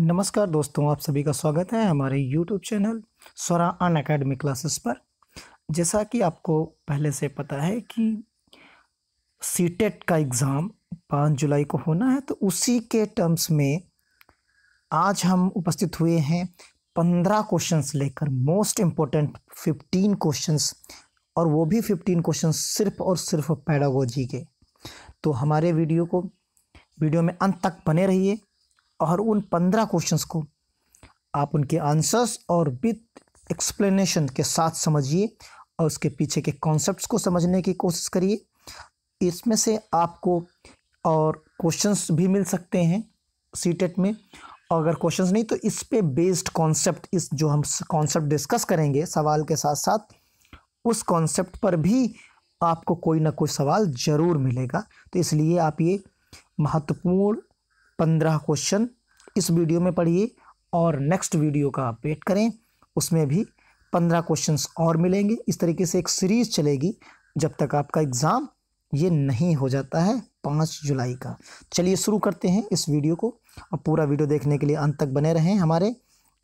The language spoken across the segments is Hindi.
नमस्कार दोस्तों आप सभी का स्वागत है हमारे यूट्यूब चैनल स्वरा अन अकेडमी क्लासेस पर जैसा कि आपको पहले से पता है कि सी टेट e का एग्ज़ाम पाँच जुलाई को होना है तो उसी के टर्म्स में आज हम उपस्थित हुए हैं पंद्रह क्वेश्चंस लेकर मोस्ट इम्पोर्टेंट फिफ्टीन क्वेश्चंस और वो भी फिफ्टीन क्वेश्चन सिर्फ और सिर्फ पैडागोजी के तो हमारे वीडियो को वीडियो में अंत तक बने रहिए और उन पंद्रह क्वेश्चंस को आप उनके आंसर्स और विथ एक्सप्लेनेशन के साथ समझिए और उसके पीछे के कॉन्सेप्ट्स को समझने की कोशिश करिए इसमें से आपको और क्वेश्चंस भी मिल सकते हैं सी टेट e में और अगर क्वेश्चंस नहीं तो इस पे बेस्ड कॉन्सेप्ट इस जो हम कॉन्सेप्ट डिस्कस करेंगे सवाल के साथ साथ उस कॉन्सेप्ट पर भी आपको कोई ना कोई सवाल ज़रूर मिलेगा तो इसलिए आप ये महत्वपूर्ण पंद्रह क्वेश्चन इस वीडियो में पढ़िए और नेक्स्ट वीडियो का आप वेट करें उसमें भी पंद्रह क्वेश्चंस और मिलेंगे इस तरीके से एक सीरीज़ चलेगी जब तक आपका एग्ज़ाम ये नहीं हो जाता है पाँच जुलाई का चलिए शुरू करते हैं इस वीडियो को और पूरा वीडियो देखने के लिए अंत तक बने रहें हमारे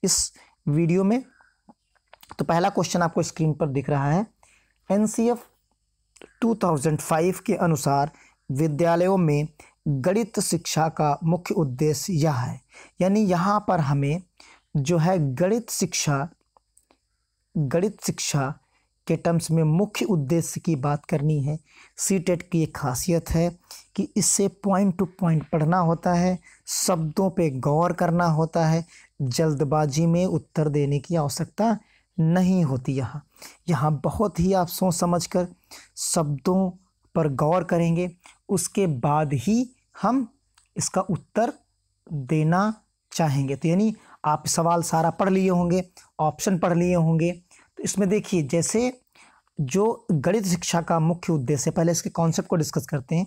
इस वीडियो में तो पहला क्वेश्चन आपको स्क्रीन पर दिख रहा है एन 2005 के अनुसार विद्यालयों में गणित शिक्षा का मुख्य उद्देश्य यह है यानी यहाँ पर हमें जो है गणित शिक्षा गणित शिक्षा के टर्म्स में मुख्य उद्देश्य की बात करनी है सी टेट e की एक खासियत है कि इससे पॉइंट टू पॉइंट पढ़ना होता है शब्दों पे गौर करना होता है जल्दबाजी में उत्तर देने की आवश्यकता नहीं होती यहाँ यहाँ बहुत ही आप सोच समझ कर शब्दों पर गौर करेंगे उसके बाद ही हम इसका उत्तर देना चाहेंगे तो यानी आप सवाल सारा पढ़ लिए होंगे ऑप्शन पढ़ लिए होंगे तो इसमें देखिए जैसे जो गणित शिक्षा का मुख्य उद्देश्य है पहले इसके कॉन्सेप्ट को डिस्कस करते हैं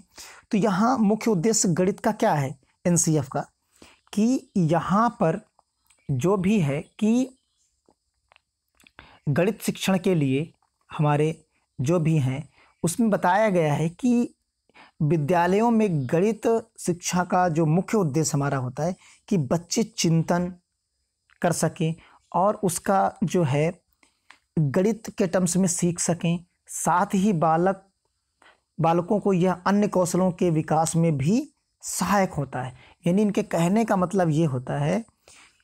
तो यहाँ मुख्य उद्देश्य गणित का क्या है एन का कि यहाँ पर जो भी है कि गणित शिक्षण के लिए हमारे जो भी हैं उसमें बताया गया है कि विद्यालयों में गणित शिक्षा का जो मुख्य उद्देश्य हमारा होता है कि बच्चे चिंतन कर सकें और उसका जो है गणित के टर्म्स में सीख सकें साथ ही बालक बालकों को यह अन्य कौशलों के विकास में भी सहायक होता है यानी इनके कहने का मतलब ये होता है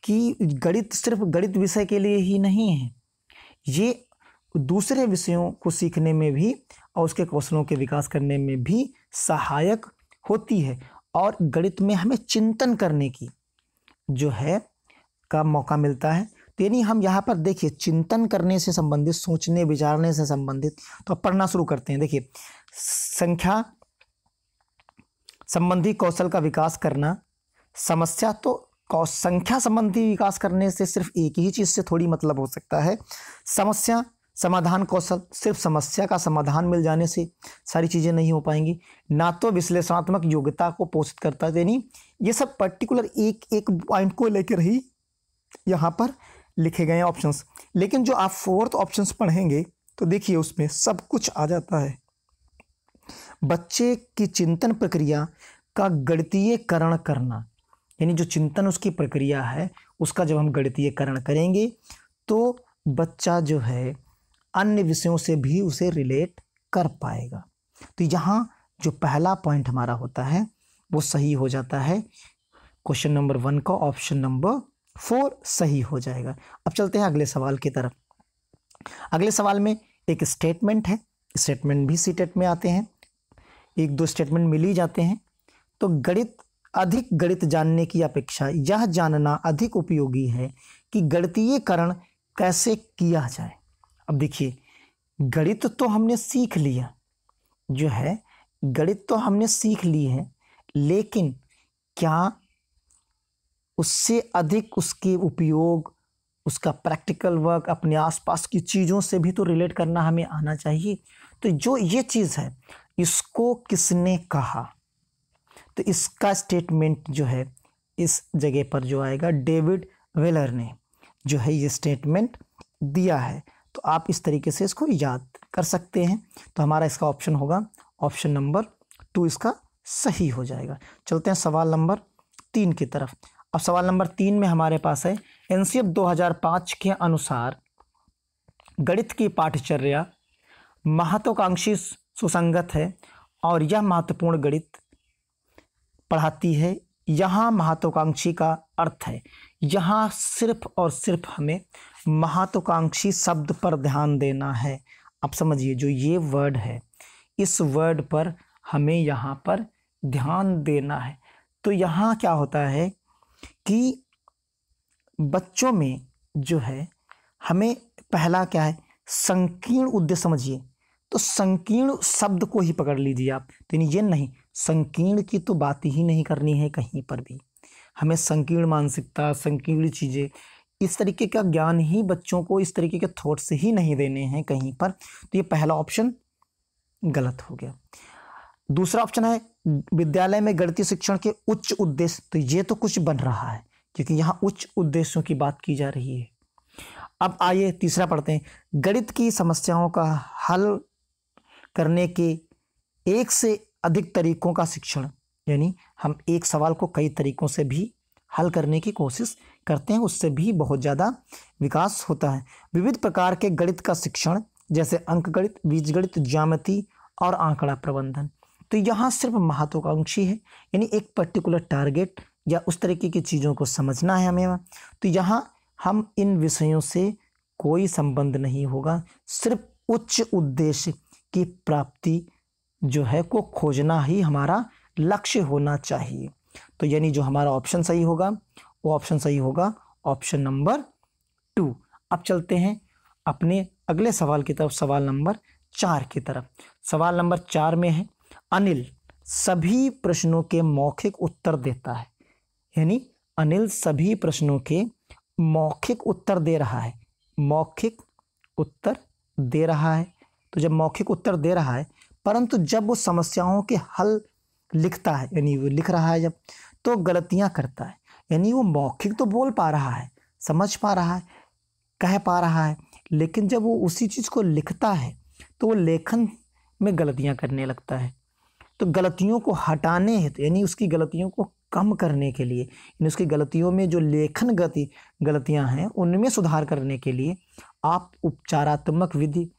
कि गणित सिर्फ गणित विषय के लिए ही नहीं है ये दूसरे विषयों को सीखने में भी और उसके कौशलों के विकास करने में भी सहायक होती है और गणित में हमें चिंतन करने की जो है का मौका मिलता है तो यानी हम यहाँ पर देखिए चिंतन करने से संबंधित सोचने विचारने से संबंधित तो अब पढ़ना शुरू करते हैं देखिए संख्या संबंधी कौशल का विकास करना समस्या तो संख्या संबंधी विकास करने से सिर्फ एक ही चीज़ से थोड़ी मतलब हो सकता है समस्या समाधान कौशल सिर्फ समस्या का समाधान मिल जाने से सारी चीज़ें नहीं हो पाएंगी ना तो विश्लेषणात्मक योग्यता को पोषित करता है यानी ये सब पर्टिकुलर एक एक पॉइंट को लेकर ही यहाँ पर लिखे गए हैं ऑप्शंस लेकिन जो आप फोर्थ ऑप्शंस पढ़ेंगे तो देखिए उसमें सब कुछ आ जाता है बच्चे की चिंतन प्रक्रिया का गणितीयकरण करना यानी जो चिंतन उसकी प्रक्रिया है उसका जब हम गणितीयकरण करेंगे तो बच्चा जो है अन्य विषयों से भी उसे रिलेट कर पाएगा तो यहाँ जो पहला पॉइंट हमारा होता है वो सही हो जाता है क्वेश्चन नंबर वन का ऑप्शन नंबर फोर सही हो जाएगा अब चलते हैं अगले सवाल की तरफ अगले सवाल में एक स्टेटमेंट है स्टेटमेंट भी सी में आते हैं एक दो स्टेटमेंट मिल ही जाते हैं तो गणित अधिक गणित जानने की अपेक्षा यह जानना अधिक उपयोगी है कि गणितीयकरण कैसे किया जाए अब देखिए गणित तो हमने सीख लिया जो है गणित तो हमने सीख ली है लेकिन क्या उससे अधिक उसके उपयोग उसका प्रैक्टिकल वर्क अपने आसपास की चीज़ों से भी तो रिलेट करना हमें आना चाहिए तो जो ये चीज़ है इसको किसने कहा तो इसका स्टेटमेंट जो है इस जगह पर जो आएगा डेविड वेलर ने जो है ये स्टेटमेंट दिया है तो आप इस तरीके से इसको याद कर सकते हैं तो हमारा इसका ऑप्शन होगा ऑप्शन नंबर टू इसका सही हो जाएगा चलते हैं सवाल नंबर तीन की तरफ अब सवाल नंबर तीन में हमारे पास है एन सी 2005 के अनुसार गणित की पाठचर्या महत्वाकांक्षी सुसंगत है और यह महत्वपूर्ण गणित पढ़ाती है यहाँ महत्वाकांक्षी का अर्थ है यहाँ सिर्फ और सिर्फ हमें महत्वाकांक्षी शब्द पर ध्यान देना है आप समझिए जो ये वर्ड है इस वर्ड पर हमें यहाँ पर ध्यान देना है तो यहाँ क्या होता है कि बच्चों में जो है हमें पहला क्या है संकीर्ण उद्देश्य समझिए तो संकीर्ण शब्द को ही पकड़ लीजिए आप तो ये नहीं संकीर्ण की तो बात ही नहीं करनी है कहीं पर भी हमें संकीर्ण मानसिकता संकीर्ण चीज़ें इस तरीके का ज्ञान ही बच्चों को इस तरीके के थॉट्स ही नहीं देने हैं कहीं पर तो ये पहला ऑप्शन गलत हो गया दूसरा ऑप्शन है विद्यालय में गणितीय शिक्षण के उच्च उद्देश्य तो ये तो कुछ बन रहा है क्योंकि यहाँ उच्च उद्देश्यों की बात की जा रही है अब आइए तीसरा पढ़ते हैं गणित की समस्याओं का हल करने के एक से अधिक तरीकों का शिक्षण यानी हम एक सवाल को कई तरीक़ों से भी हल करने की कोशिश करते हैं उससे भी बहुत ज़्यादा विकास होता है विविध प्रकार के गणित का शिक्षण जैसे अंक गणित बीजगणित ज्यामिति और आंकड़ा प्रबंधन तो यहाँ सिर्फ महत्वाकांक्षी है यानी एक पर्टिकुलर टारगेट या उस तरीके की चीज़ों को समझना है हमें तो यहाँ हम इन विषयों से कोई संबंध नहीं होगा सिर्फ उच्च उद्देश्य की प्राप्ति जो है को खोजना ही हमारा लक्ष्य होना चाहिए तो यानी जो हमारा ऑप्शन सही होगा वो ऑप्शन सही होगा ऑप्शन नंबर टू अब चलते हैं अपने अगले सवाल की तरफ सवाल नंबर चार की तरफ सवाल नंबर चार में है अनिल सभी प्रश्नों के मौखिक उत्तर देता है यानी अनिल सभी प्रश्नों के मौखिक उत्तर दे रहा है मौखिक उत्तर दे रहा है तो जब मौखिक उत्तर दे रहा है परंतु जब वो समस्याओं के हल लिखता है यानी वो लिख रहा है जब तो गलतियाँ करता है यानी वो मौखिक तो बोल पा रहा है समझ पा रहा है कह पा रहा है लेकिन जब वो उसी चीज़ को लिखता है तो वो लेखन में गलतियाँ करने लगता है तो गलतियों को हटाने हेतु यानी उसकी गलतियों को कम करने के लिए यानी उसकी गलतियों में जो लेखन गति गलतियाँ हैं उनमें सुधार करने के लिए आप उपचारात्मक विधि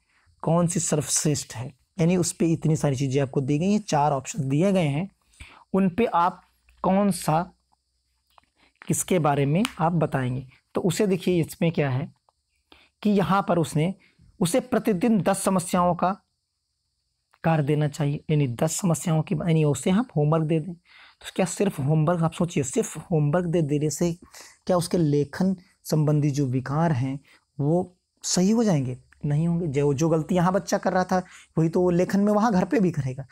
कौन सी सर्वश्रेष्ठ है यानी उस पर इतनी सारी चीज़ें आपको दी गई हैं चार ऑप्शन दिए गए हैं उन पर आप कौन सा किसके बारे में आप बताएंगे तो उसे देखिए इसमें क्या है कि यहाँ पर उसने उसे प्रतिदिन दस समस्याओं का कार्य देना चाहिए यानी दस समस्याओं की यानी उसे हम होमवर्क दे दें तो क्या सिर्फ होमवर्क आप सोचिए सिर्फ होमवर्क दे देने से क्या उसके लेखन संबंधी जो विकार हैं वो सही हो जाएंगे नहीं होंगे जो जो गलती यहाँ बच्चा कर रहा था वही तो लेखन में वहाँ घर पे भी करेगा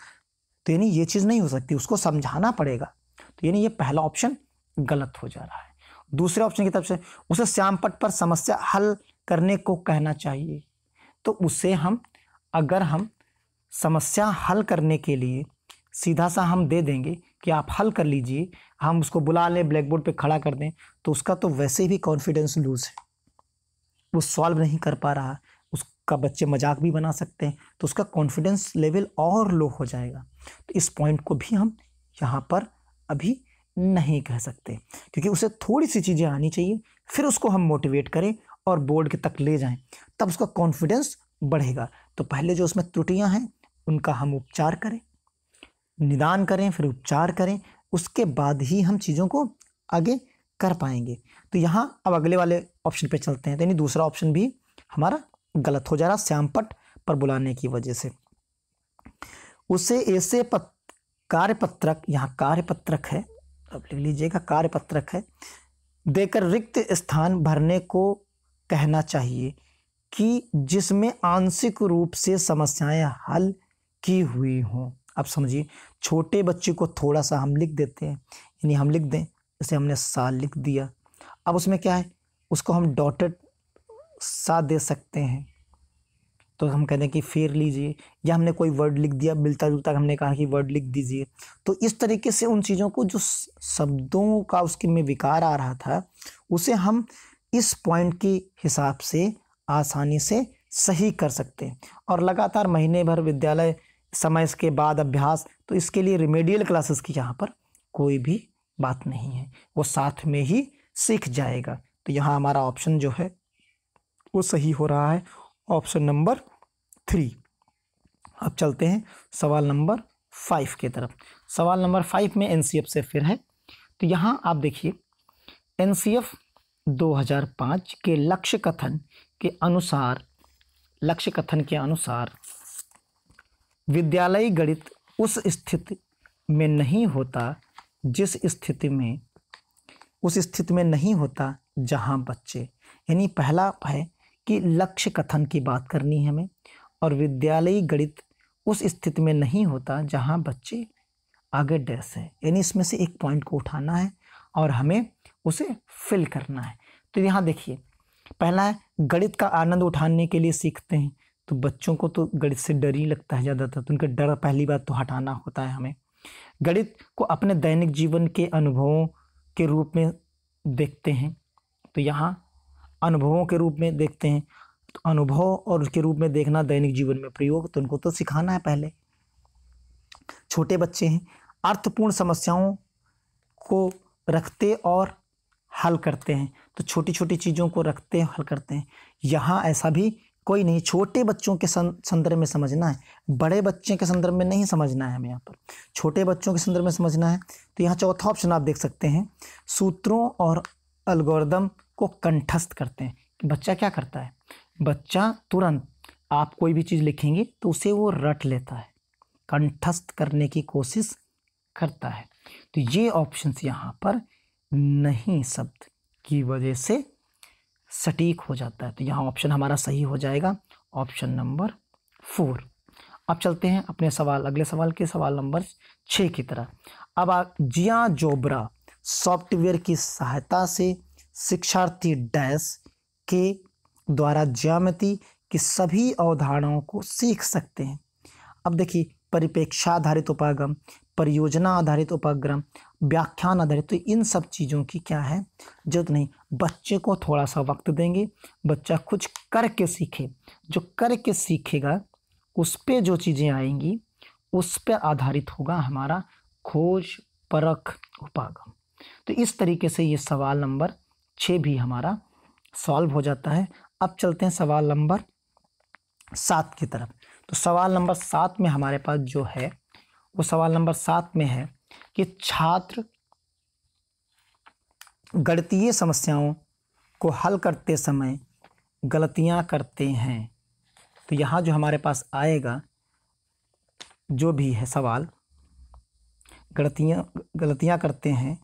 तो यानी ये चीज़ नहीं हो सकती उसको समझाना पड़ेगा तो यानी ये पहला ऑप्शन गलत हो जा रहा है दूसरे ऑप्शन की तरफ से उसे श्यामपट पर समस्या हल करने को कहना चाहिए तो उसे हम अगर हम समस्या हल करने के लिए सीधा सा हम दे देंगे कि आप हल कर लीजिए हम उसको बुला लें ब्लैक बोर्ड पर खड़ा कर दें तो उसका तो वैसे भी कॉन्फिडेंस लूज़ है वो सॉल्व नहीं कर पा रहा का बच्चे मजाक भी बना सकते हैं तो उसका कॉन्फिडेंस लेवल और लो हो जाएगा तो इस पॉइंट को भी हम यहाँ पर अभी नहीं कह सकते क्योंकि उसे थोड़ी सी चीज़ें आनी चाहिए फिर उसको हम मोटिवेट करें और बोर्ड के तक ले जाएं तब उसका कॉन्फिडेंस बढ़ेगा तो पहले जो उसमें त्रुटियां हैं उनका हम उपचार करें निदान करें फिर उपचार करें उसके बाद ही हम चीज़ों को आगे कर पाएंगे तो यहाँ अब अगले वाले ऑप्शन पे चलते हैं तो यानी दूसरा ऑप्शन भी हमारा गलत हो जा रहा श्यामपट पर बुलाने की वजह से उसे ऐसे पत, कार्यपत्रक यहाँ कार्यपत्रक है अब लिख लीजिएगा कार्यपत्रक है देकर रिक्त स्थान भरने को कहना चाहिए कि जिसमें आंशिक रूप से समस्याएं हल की हुई हों अब समझिए छोटे बच्चे को थोड़ा सा हम लिख देते हैं यानी हम लिख दें जैसे हमने साल लिख दिया अब उसमें क्या है उसको हम डॉटेड साथ दे सकते हैं तो हम कहते हैं कि फेर लीजिए या हमने कोई वर्ड लिख दिया मिलता जुलता हमने कहा कि वर्ड लिख दीजिए तो इस तरीके से उन चीज़ों को जो शब्दों का उसके में विकार आ रहा था उसे हम इस पॉइंट के हिसाब से आसानी से सही कर सकते हैं और लगातार महीने भर विद्यालय समय के बाद अभ्यास तो इसके लिए रिमेडियल क्लासेस की यहाँ पर कोई भी बात नहीं है वो साथ में ही सीख जाएगा तो यहाँ हमारा ऑप्शन जो है वो सही हो रहा है ऑप्शन नंबर थ्री अब चलते हैं सवाल नंबर फाइव के तरफ सवाल नंबर फाइव में एन से फिर है तो यहाँ आप देखिए एन 2005 के लक्ष्य कथन के अनुसार लक्ष्य कथन के अनुसार विद्यालय गणित उस स्थिति में नहीं होता जिस स्थिति में उस स्थिति में नहीं होता जहाँ बच्चे यानी पहला है कि लक्ष्य कथन की बात करनी है हमें और विद्यालयी गणित उस स्थिति में नहीं होता जहाँ बच्चे आगे डैस है यानी इसमें से एक पॉइंट को उठाना है और हमें उसे फिल करना है तो यहाँ देखिए पहला है गणित का आनंद उठाने के लिए सीखते हैं तो बच्चों को तो गणित से डर ही लगता है ज़्यादातर तो उनका डर पहली बार तो हटाना होता है हमें गणित को अपने दैनिक जीवन के अनुभवों के रूप में देखते हैं तो यहाँ अनुभवों के रूप में देखते हैं तो अनुभव और उसके रूप में देखना दैनिक जीवन में प्रयोग तो उनको तो सिखाना है पहले छोटे बच्चे हैं अर्थपूर्ण समस्याओं को रखते और हल करते हैं तो छोटी छोटी चीज़ों को रखते हल करते हैं यहाँ ऐसा भी कोई नहीं छोटे बच्चों के संदर्भ में समझना है बड़े बच्चे के संदर्भ में नहीं समझना है हमें यहाँ पर छोटे बच्चों के संदर्भ में समझना है तो यहाँ चौथा ऑप्शन आप देख सकते हैं सूत्रों और अलगोरदम को कंठस्थ करते हैं कि बच्चा क्या करता है बच्चा तुरंत आप कोई भी चीज़ लिखेंगे तो उसे वो रट लेता है कंठस्थ करने की कोशिश करता है तो ये ऑप्शंस यहाँ पर नहीं शब्द की वजह से सटीक हो जाता है तो यहाँ ऑप्शन हमारा सही हो जाएगा ऑप्शन नंबर फोर अब चलते हैं अपने सवाल अगले सवाल के सवाल नंबर छः की तरह अब जिया जोबरा सॉफ्टवेयर की सहायता से शिक्षार्थी डैश के द्वारा ज्यामिति की सभी अवधारणाओं को सीख सकते हैं अब देखिए परिपेक्षा आधारित उपागम परियोजना आधारित उपाग्रम व्याख्यान आधारित तो इन सब चीज़ों की क्या है जरूरत नहीं बच्चे को थोड़ा सा वक्त देंगे बच्चा कुछ करके सीखे जो करके सीखेगा उस पर जो चीज़ें आएंगी उस पर आधारित होगा हमारा खोज परख उपागम तो इस तरीके से ये सवाल नंबर छः भी हमारा सॉल्व हो जाता है अब चलते हैं सवाल नंबर सात की तरफ तो सवाल नंबर सात में हमारे पास जो है वो सवाल नंबर सात में है कि छात्र गणतीय समस्याओं को हल करते समय गलतियां करते हैं तो यहाँ जो हमारे पास आएगा जो भी है सवाल गलतियां गलतियाँ करते हैं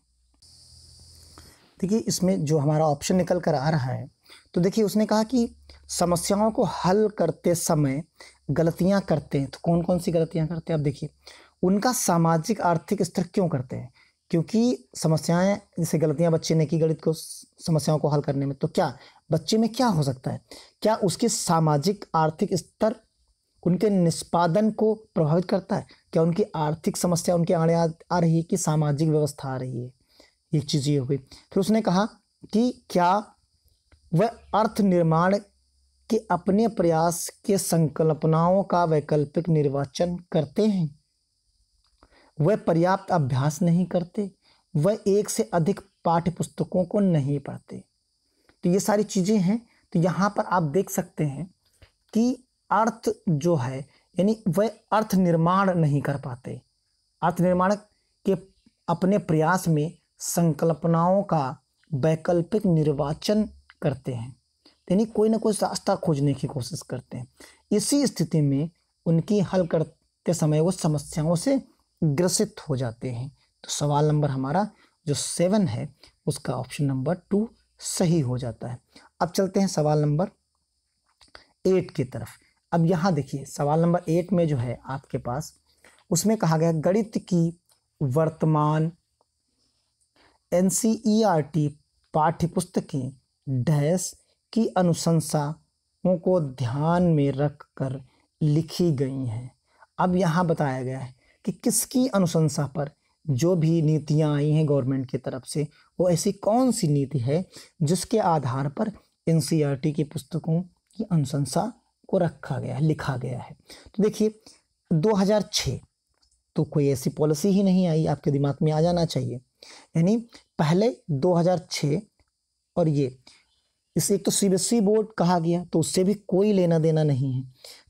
देखिए इसमें जो हमारा ऑप्शन निकल कर आ रहा है तो देखिए उसने कहा कि समस्याओं को हल करते समय गलतियां करते हैं तो कौन कौन सी गलतियां करते हैं आप देखिए उनका सामाजिक आर्थिक स्तर क्यों करते हैं क्योंकि समस्याएं जैसे गलतियां बच्चे ने की गणित को समस्याओं को हल करने में तो क्या बच्चे में क्या हो सकता है क्या उसके सामाजिक आर्थिक स्तर उनके निष्पादन को प्रभावित करता है क्या उनकी आर्थिक समस्या उनके आड़े आ, आ रही है कि सामाजिक व्यवस्था आ रही है ये चीज़ ये हुई फिर उसने कहा कि क्या वह अर्थ निर्माण के अपने प्रयास के संकल्पनाओं का वैकल्पिक निर्वाचन करते हैं वह पर्याप्त अभ्यास नहीं करते वह एक से अधिक पाठ्य पुस्तकों को नहीं पढ़ते तो ये सारी चीज़ें हैं तो यहाँ पर आप देख सकते हैं कि अर्थ जो है यानी वह अर्थ निर्माण नहीं कर पाते अर्थ निर्माण के अपने प्रयास में संकल्पनाओं का वैकल्पिक निर्वाचन करते हैं यानी कोई ना कोई रास्ता खोजने की कोशिश करते हैं इसी स्थिति में उनकी हल करते समय वो समस्याओं से ग्रसित हो जाते हैं तो सवाल नंबर हमारा जो सेवन है उसका ऑप्शन नंबर टू सही हो जाता है अब चलते हैं सवाल नंबर एट की तरफ अब यहाँ देखिए सवाल नंबर एट में जो है आपके पास उसमें कहा गया गणित की वर्तमान N C E R T पाठ्यपुस्तकें डैश की अनुशंसाओं को ध्यान में रख कर लिखी गई हैं अब यहाँ बताया गया है कि किसकी अनुशंसा पर जो भी नीतियाँ आई हैं गवर्नमेंट की तरफ से वो ऐसी कौन सी नीति है जिसके आधार पर एन सी आर टी की पुस्तकों की अनुशंसा को रखा गया है लिखा गया है तो देखिए 2006 तो कोई ऐसी पॉलिसी ही नहीं आई आपके दिमाग में आ जाना चाहिए यानी पहले 2006 और ये इसे एक तो सीबीएसई बोर्ड e कहा गया तो उससे भी कोई लेना देना नहीं है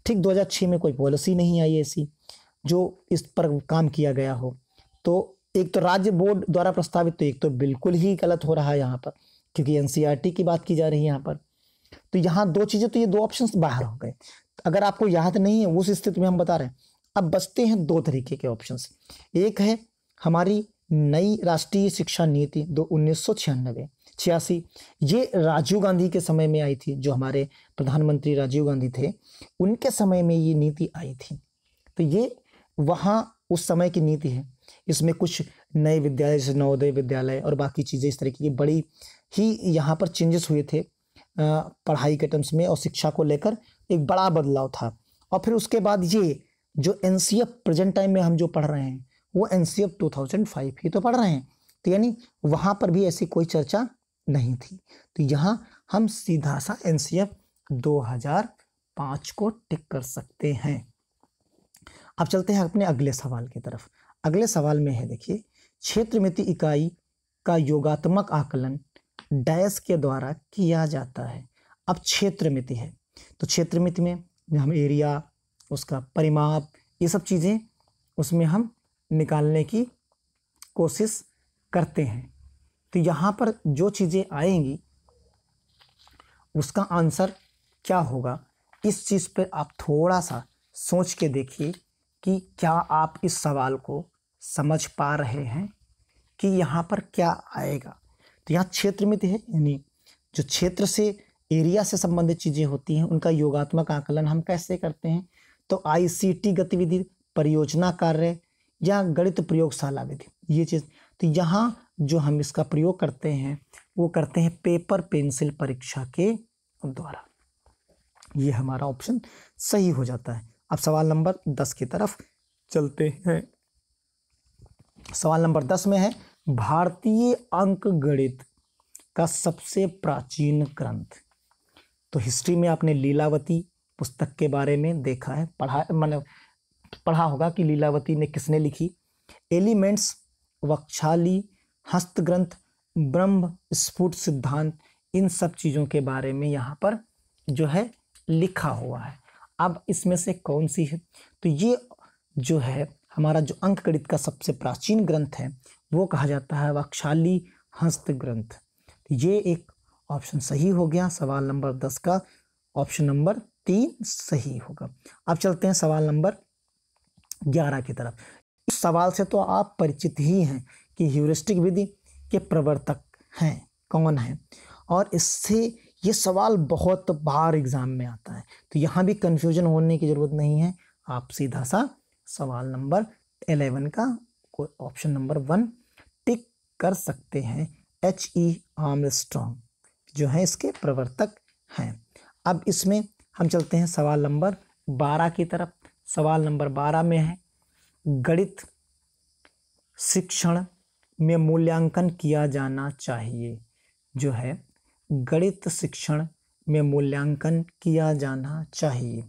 ठीक 2006 में कोई पॉलिसी नहीं आई ऐसी जो इस पर काम किया गया हो तो एक तो राज्य बोर्ड द्वारा प्रस्तावित तो एक तो बिल्कुल ही गलत हो रहा है यहाँ पर क्योंकि एन e की बात की जा रही है यहाँ पर तो यहाँ दो चीज़ें तो ये दो ऑप्शन बाहर हो गए अगर आपको याद नहीं है उस स्थिति में हम बता रहे हैं अब बचते हैं दो तरीके के ऑप्शन एक है हमारी नई राष्ट्रीय शिक्षा नीति दो उन्नीस सौ छियानबे छियासी ये राजीव गांधी के समय में आई थी जो हमारे प्रधानमंत्री राजीव गांधी थे उनके समय में ये नीति आई थी तो ये वहाँ उस समय की नीति है इसमें कुछ नए विद्यालय जैसे नवोदय विद्यालय और बाकी चीज़ें इस तरीके की बड़ी ही यहाँ पर चेंजेस हुए थे पढ़ाई के टर्म्स में और शिक्षा को लेकर एक बड़ा बदलाव था और फिर उसके बाद ये जो एन प्रेजेंट टाइम में हम जो पढ़ रहे हैं वो N C two thousand five ही तो पढ़ रहे हैं तो यानी वहाँ पर भी ऐसी कोई चर्चा नहीं थी तो यहाँ हम सीधा सा एन सी एफ दो हजार पाँच को टिक कर सकते हैं अब चलते हैं अपने अगले सवाल की तरफ अगले सवाल में है देखिए क्षेत्र मिति इकाई का योगात्मक आकलन डैश के द्वारा किया जाता है अब क्षेत्र मिति है तो क्षेत्र मिति में हम एरिया उसका परिमाप ये सब चीज़ें उसमें हम निकालने की कोशिश करते हैं तो यहाँ पर जो चीज़ें आएंगी उसका आंसर क्या होगा इस चीज़ पर आप थोड़ा सा सोच के देखिए कि क्या आप इस सवाल को समझ पा रहे हैं कि यहाँ पर क्या आएगा तो यहाँ क्षेत्र में है यानी जो क्षेत्र से एरिया से संबंधित चीज़ें होती हैं उनका योगात्मक आकलन हम कैसे करते हैं तो आईसीटी गतिविधि परियोजना कार्य या गणित प्रयोगशाला विधि ये चीज़ तो यहाँ जो हम इसका प्रयोग करते हैं वो करते हैं पेपर पेंसिल परीक्षा के द्वारा ये हमारा ऑप्शन सही हो जाता है अब सवाल नंबर दस की तरफ चलते हैं सवाल नंबर दस में है भारतीय अंक गणित का सबसे प्राचीन ग्रंथ तो हिस्ट्री में आपने लीलावती पुस्तक के बारे में देखा है पढ़ा मतलब पढ़ा होगा कि लीलावती ने किसने लिखी एलिमेंट्स वक्षाली हस्तग्रंथ ब्रह्म स्फुट सिद्धांत इन सब चीज़ों के बारे में यहाँ पर जो है लिखा हुआ है अब इसमें से कौन सी है तो ये जो है हमारा जो अंक गणित का सबसे प्राचीन ग्रंथ है वो कहा जाता है वक्षाली हस्त ग्रंथ ये एक ऑप्शन सही हो गया सवाल नंबर दस का ऑप्शन नंबर तीन सही होगा अब चलते हैं सवाल नंबर ग्यारह की तरफ इस सवाल से तो आप परिचित ही हैं कि ह्यूरिस्टिक विधि के प्रवर्तक हैं कौन हैं और इससे ये सवाल बहुत बार एग्ज़ाम में आता है तो यहाँ भी कन्फ्यूजन होने की ज़रूरत नहीं है आप सीधा सा सवाल नंबर एलेवन का कोई ऑप्शन नंबर वन टिक कर सकते हैं एच ई स्ट्रॉन्ग जो है इसके प्रवर्तक हैं अब इसमें हम चलते हैं सवाल नंबर बारह की तरफ सवाल नंबर बारह में है गणित शिक्षण में मूल्यांकन किया जाना चाहिए जो है गणित शिक्षण में मूल्यांकन किया जाना चाहिए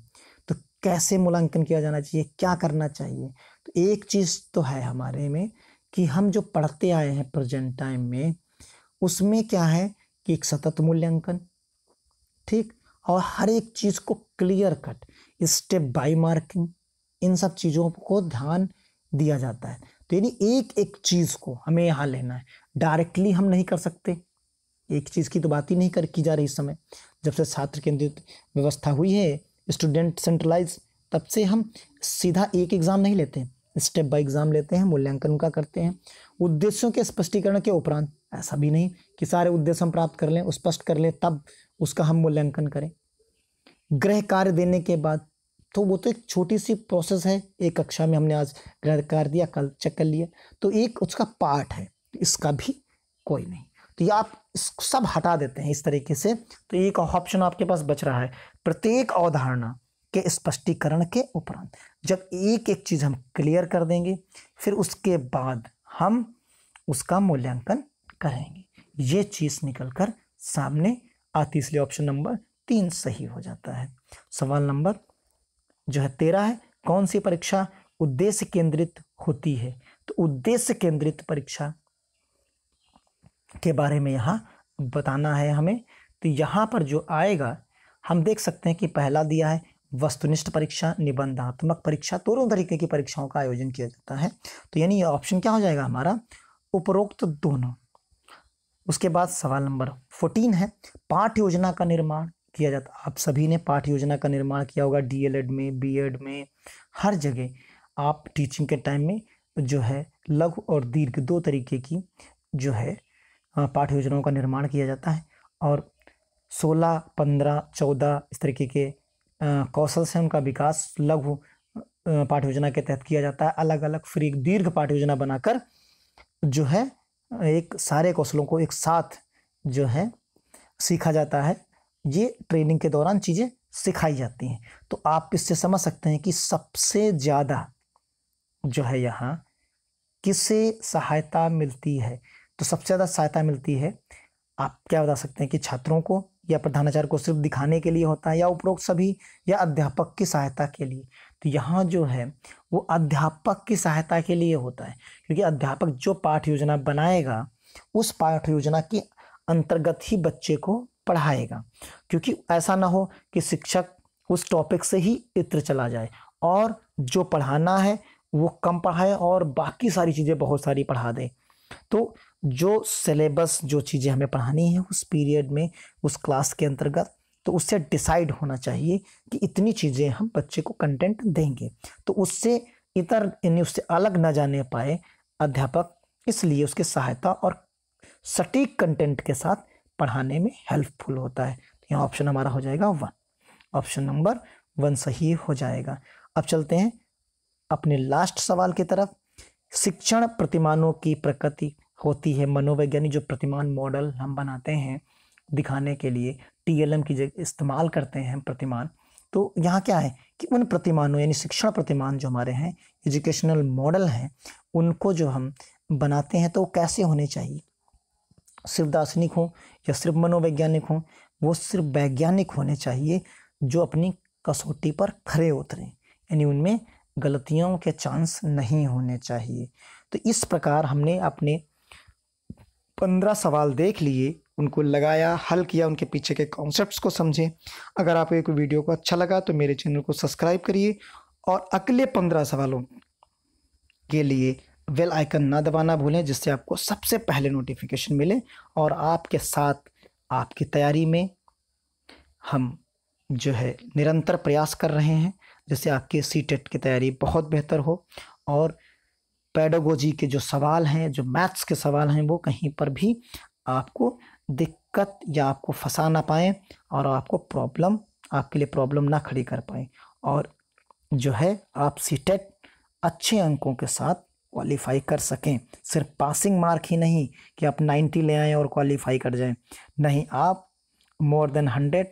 तो कैसे मूल्यांकन किया जाना चाहिए क्या करना चाहिए तो एक चीज़ तो है हमारे में कि हम जो पढ़ते आए हैं प्रेजेंट टाइम में उसमें क्या है कि एक सतत मूल्यांकन ठीक और हर एक चीज़ को clear cut step by marking इन सब चीज़ों को ध्यान दिया जाता है तो यानी एक एक चीज़ को हमें यहाँ लेना है डायरेक्टली हम नहीं कर सकते एक चीज़ की तो बात ही नहीं कर की जा रही इस समय जब से छात्र केंद्रित व्यवस्था हुई है स्टूडेंट सेंट्रलाइज तब से हम सीधा एक एग्ज़ाम नहीं लेते हैं स्टेप बाय एग्ज़ाम लेते हैं मूल्यांकन का करते हैं उद्देश्यों के स्पष्टीकरण के उपरांत ऐसा भी नहीं कि सारे उद्देश्य हम प्राप्त कर लें स्पष्ट कर लें तब उसका हम मूल्यांकन करें ग्रह कार्य देने के बाद तो वो तो एक छोटी सी प्रोसेस है एक कक्षा में हमने आज ग्रह कार्य दिया कल चेक कर लिया तो एक उसका पार्ट है इसका भी कोई नहीं तो ये आप सब हटा देते हैं इस तरीके से तो एक ऑप्शन आपके पास बच रहा है प्रत्येक अवधारणा के स्पष्टीकरण के उपरांत जब एक एक चीज़ हम क्लियर कर देंगे फिर उसके बाद हम उसका मूल्यांकन करेंगे ये चीज़ निकल कर सामने आती इसलिए ऑप्शन नंबर तीन सही हो जाता है सवाल नंबर जो है तेरह है कौन सी परीक्षा उद्देश्य केंद्रित होती है तो उद्देश्य केंद्रित परीक्षा के बारे में यहाँ बताना है हमें तो यहाँ पर जो आएगा हम देख सकते हैं कि पहला दिया है वस्तुनिष्ठ परीक्षा निबंधात्मक परीक्षा दोनों तरीके की परीक्षाओं का आयोजन किया जाता है तो यानी ऑप्शन क्या हो जाएगा हमारा उपरोक्त दोनों उसके बाद सवाल नंबर फोर्टीन है पाठ योजना का निर्माण किया जाता आप सभी ने पाठ योजना का निर्माण किया होगा डीएलएड में बीएड में हर जगह आप टीचिंग के टाइम में जो है लघु और दीर्घ दो तरीके की जो है पाठ योजनाओं का निर्माण किया जाता है और सोलह पंद्रह चौदह इस तरीके के कौशल से उनका विकास लघु पाठ योजना के तहत किया जाता है अलग अलग फिर एक दीर्घ पाठ योजना बनाकर जो है एक सारे कौशलों को एक साथ जो है सीखा जाता है ये ट्रेनिंग के दौरान चीज़ें सिखाई जाती हैं तो आप इससे समझ सकते हैं कि सबसे ज़्यादा जो है यहाँ किसे सहायता मिलती है तो सबसे ज़्यादा सहायता मिलती है आप क्या बता सकते हैं कि छात्रों को या प्रधानाचार्य को सिर्फ दिखाने के लिए होता है या उपरोक्त सभी या अध्यापक की सहायता के लिए तो यहाँ जो है वो अध्यापक की सहायता के लिए होता है क्योंकि अध्यापक जो पाठ योजना बनाएगा उस पाठ योजना के अंतर्गत ही बच्चे को पढ़ाएगा क्योंकि ऐसा ना हो कि शिक्षक उस टॉपिक से ही इत्र चला जाए और जो पढ़ाना है वो कम पढ़ाए और बाकी सारी चीज़ें बहुत सारी पढ़ा दे तो जो सिलेबस जो चीज़ें हमें पढ़ानी है उस पीरियड में उस क्लास के अंतर्गत तो उससे डिसाइड होना चाहिए कि इतनी चीज़ें हम बच्चे को कंटेंट देंगे तो उससे इतर यानी उससे अलग ना जाने पाए अध्यापक इसलिए उसकी सहायता और सटीक कंटेंट के साथ पढ़ाने में हेल्पफुल होता है तो यहाँ ऑप्शन हमारा हो जाएगा वन ऑप्शन नंबर वन सही हो जाएगा अब चलते हैं अपने लास्ट सवाल की तरफ शिक्षण प्रतिमानों की प्रकृति होती है मनोवैज्ञानिक जो प्रतिमान मॉडल हम बनाते हैं दिखाने के लिए टीएलएम की जगह इस्तेमाल करते हैं प्रतिमान तो यहाँ क्या है कि उन प्रतिमानों यानी शिक्षण प्रतिमान जो हमारे हैं एजुकेशनल मॉडल हैं उनको जो हम बनाते हैं तो कैसे होने चाहिए सिर्फ दार्शनिक हों या सिर्फ मनोवैज्ञानिक हों वो सिर्फ वैज्ञानिक होने चाहिए जो अपनी कसौटी पर खड़े उतरें यानी उनमें गलतियों के चांस नहीं होने चाहिए तो इस प्रकार हमने अपने पंद्रह सवाल देख लिए उनको लगाया हल किया उनके पीछे के कॉन्सेप्ट्स को समझें अगर आपको एक वीडियो को अच्छा लगा तो मेरे चैनल को सब्सक्राइब करिए और अगले पंद्रह सवालों के लिए वेल आइकन ना दबाना भूलें जिससे आपको सबसे पहले नोटिफिकेशन मिले और आपके साथ आपकी तैयारी में हम जो है निरंतर प्रयास कर रहे हैं जिससे आपकी सी टेट e की तैयारी बहुत बेहतर हो और पैडोगोजी के जो सवाल हैं जो मैथ्स के सवाल हैं वो कहीं पर भी आपको दिक्कत या आपको फंसा ना पाएँ और आपको प्रॉब्लम आपके लिए प्रॉब्लम ना खड़ी कर पाएँ और जो है आप सी टेट e अच्छे अंकों के साथ क्वालिफाई कर सकें सिर्फ पासिंग मार्क ही नहीं कि आप 90 ले आएँ और क्वालिफाई कर जाएं नहीं आप मोर देन 100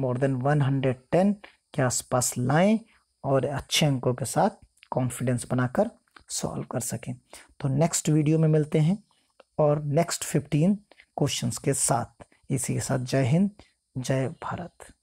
मोर देन 110 के आसपास लाएं और अच्छे अंकों के साथ कॉन्फिडेंस बनाकर सॉल्व कर सकें तो नेक्स्ट वीडियो में मिलते हैं और नेक्स्ट फिफ्टीन क्वेश्चंस के साथ इसी के साथ जय हिंद जय भारत